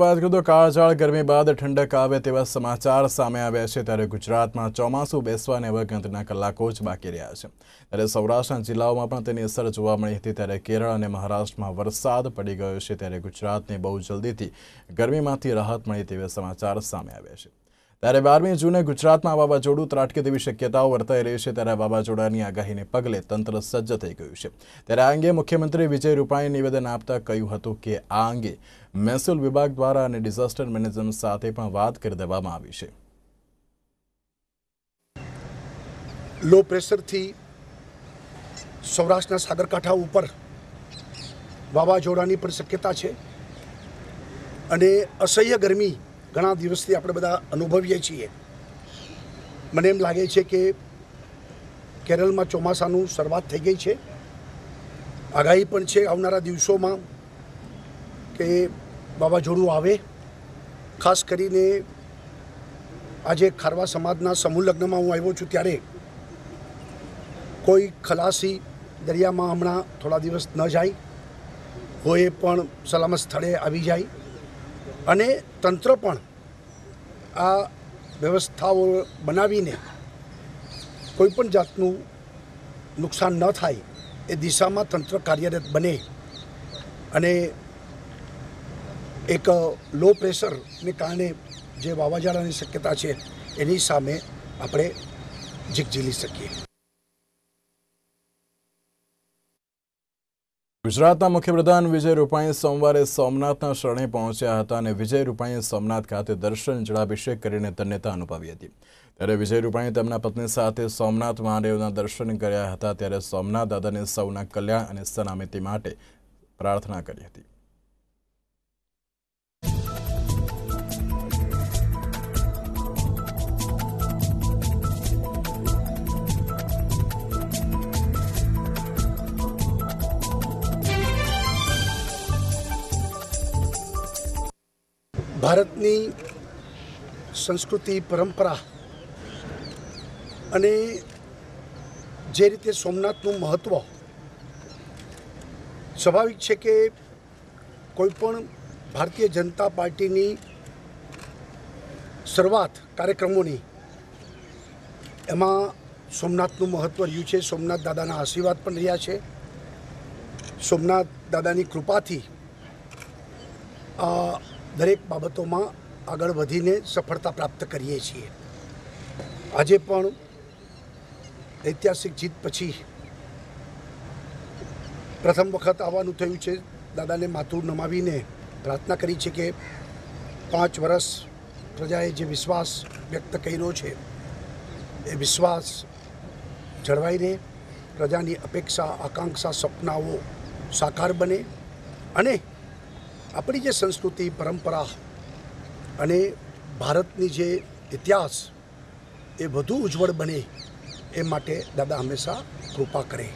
વાત કરું તો કાળઝાળ ગરમી બાદ ઠંડક આવે તેવા સમાચાર સામે આવ્યા છે ત્યારે ગુજરાતમાં ચોમાસું બેસવાને હવે ગણતરીના કલાકો જ બાકી રહ્યા છે ત્યારે સૌરાષ્ટ્રના જિલ્લાઓમાં પણ તેની અસર જોવા મળી હતી ત્યારે કેરળ અને મહારાષ્ટ્રમાં વરસાદ પડી ગયો છે ત્યારે ગુજરાતને બહુ જલ્દીથી ગરમીમાંથી રાહત મળી તેવા સમાચાર સામે આવ્યા છે ત્યારે બારમી જૂને ગુજરાતમાં વાવાઝોડું ત્રાટકે તેવી શક્યતાઓ વર્તાઈ રહી છે ત્યારે વાવાઝોડાની આગાહીને પગલે તંત્ર સજ્જ થઈ ગયું છે ત્યારે આ અંગે મુખ્યમંત્રી વિજય રૂપાણીએ નિવેદન આપતા કહ્યું હતું કે આ અંગે મહેસૂલ વિભાગ દ્વારા અને ડિઝાસ્ટર મેનેજમેન્ટ સાથે પણ વાત કરી દેવામાં આવી છે લો પ્રેશરથી સૌરાષ્ટ્રના સાગરકાંઠા ઉપર વાવાઝોડાની પણ શક્યતા છે અને અસહ્ય ગરમી ઘણા દિવસથી આપણે બધા અનુભવીએ છીએ મને એમ લાગે છે કે કેરળમાં ચોમાસાનું શરૂઆત થઈ ગઈ છે આગાહી પણ છે આવનારા દિવસોમાં કે વાવાઝોડું આવે ખાસ કરીને આજે ખારવા સમાજના સમૂહ લગ્નમાં હું આવ્યો છું ત્યારે કોઈ ખલાસી દરિયામાં હમણાં થોડા દિવસ ન જાય હોય પણ સલામત સ્થળે આવી જાય અને તંત્ર પણ આ વ્યવસ્થાઓ બનાવીને કોઈપણ જાતનું નુકસાન ન થાય એ દિશામાં તંત્ર કાર્યરત બને અને એક લો પ્રેશરને કારણે જે વાવાઝોડાની શક્યતા છે એની સામે આપણે ઝીકઝીલી શકીએ ગુજરાતના મુખ્યપ્રધાન વિજય રૂપાણી સોમવારે સોમનાથના શરણે પહોંચ્યા હતા અને વિજય રૂપાણીએ સોમનાથ ખાતે દર્શન જળાભિષેક કરીને ધન્યતા અનુભવી હતી ત્યારે વિજય રૂપાણીએ તેમના પત્ની સાથે સોમનાથ મહાદેવના દર્શન કર્યા હતા ત્યારે સોમનાથ દાદાને સૌના કલ્યાણ અને સલામતી માટે પ્રાર્થના કરી હતી ભારતની સંસ્કૃતિ પરંપરા અને જે રીતે સોમનાથનું મહત્ત્વ સ્વાભાવિક છે કે કોઈપણ ભારતીય જનતા પાર્ટીની શરૂઆત કાર્યક્રમોની એમાં સોમનાથનું મહત્ત્વ રહ્યું છે સોમનાથ દાદાના આશીર્વાદ પણ રહ્યા છે સોમનાથ દાદાની કૃપાથી દરેક બાબતોમાં આગળ વધીને સફળતા પ્રાપ્ત કરીએ છીએ આજે પણ ઐતિહાસિક જીત પછી પ્રથમ વખત આવવાનું થયું છે દાદાને માથું નમાવીને પ્રાર્થના કરી છે કે પાંચ વર્ષ પ્રજાએ જે વિશ્વાસ વ્યક્ત કર્યો છે એ વિશ્વાસ જળવાઈને પ્રજાની અપેક્ષા આકાંક્ષા સપનાઓ સાકાર બને અને આપણી જે સંસ્કૃતિ પરંપરા અને ભારતની જે ઇતિહાસ એ વધુ ઉજ્જવળ બને એ માટે દાદા હંમેશા કૃપા કરે